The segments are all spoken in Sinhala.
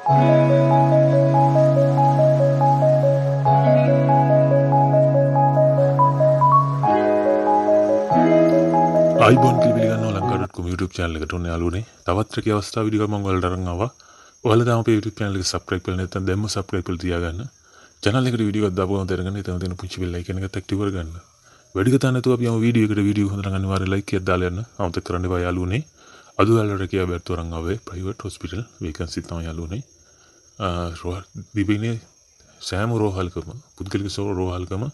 අයිබොන් පිගන්න ලංකාටම YouTube චැනලකට ඔන්න යාලුනේ තවත්‍රක අවස්ථා විඩික මංගල් රරන්නවා ඔයාලා තම අපේ YouTube channel එක subscribe කරලා නැත්නම් දැම්ම subscribe කරලා තියාගන්න channel එකට වීඩියෝ එකක් දාපුවම දැනගන්න එතන තියෙන පුංචි bell icon එකත් active කරගන්න වැඩි කතා නැතුව අපි යමු වීඩියෝ එකට වීඩියෝ හොඳට අනිවාර්යයෙන් like එකක් දාලා යන්න අමතක කරන්න එපා යාලුනේ ಅದು ಅಲ್ಲೋರಕ್ಕೆ ಅಭ್ಯರ್ಥಿ ರಂಗವೇ ಪ್ರೈವೇಟ್ ಹಾಸ್ಪಿಟಲ್ ವೇಕನ್ಸಿ ತಾವು ಯಾಲೂನೇ දිබිනේ සෑම රෝහල්කම පුද්ගලික සෝ රෝහල්කම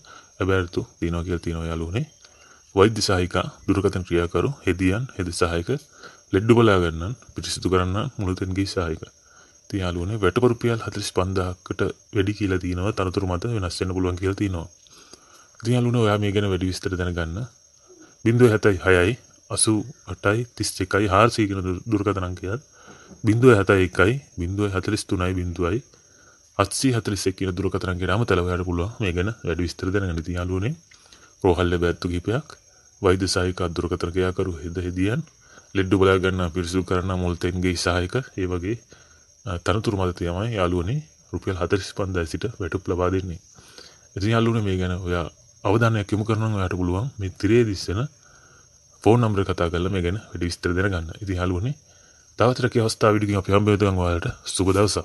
ඇබැරතු තිනෝ කියල් තිනෝ යාලුනේ වෛද්‍ය සාහිකා දුරකතන් ක්‍රියාකරු හෙදියන් හෙද සහයක ලෙඩ්ඩු බලාගන්නන් පිරිසිදු කරන්න මුළුතන්ගේ සාහික ති යාලුනේ වැටපරුපියල් හතරිස් පන්දාකට වැඩි කියලා තිනව තනතුර මත වෙනස්සන්න පුළුවන් කියල තිනවා දියලුන ඔයා මේ ගැන වැඩි විස්තර දැනගන්න බිඳුව හැතයි හයයි අසු අටයි තිස් එකයි හාර්සී කියන දුර්ගතනංකයත් බින්දුව හැතයි එකයි බින්දුව හතරිස් තුනයි බින්දුවයි අත්සි හතරිස් කියන දුරකතරන්ගේ රාම තලවයට පුළුවන් මේ ගැන වැඩ විස්තර දැනගෙන තියාලුවනේ රෝහල්ල බැත්තු කිපයක් වෛද්‍ය සාහික අදුරකතරකයාකරු හෙද හෙදියන් ලෙඩ්ඩු බලා ගන්න පිරිසු කරන මුල්තෙන්ගේ සාහික ඒ වගේ තනතුරු මත තියමයි යාලුවනේ රුපියල් හතරිස් පන්දයි සිට වැටුප් ලබා දෙන්නේ ඉතින් යාලුවනේ මේ ගැන ඔයා අවධානයක් යොමු කරනවා ඔයාට පුළුවන් මේ තිරේ දිස්සන ෆෝ නම්ර කතා කල මේ ගැන වැඩි විස්තර දෙන ගන්න ඉති හලුවනේ තවතරක අවස්ථාවිඩිකින් අප හම්බේදන් වාලට සුබදවසා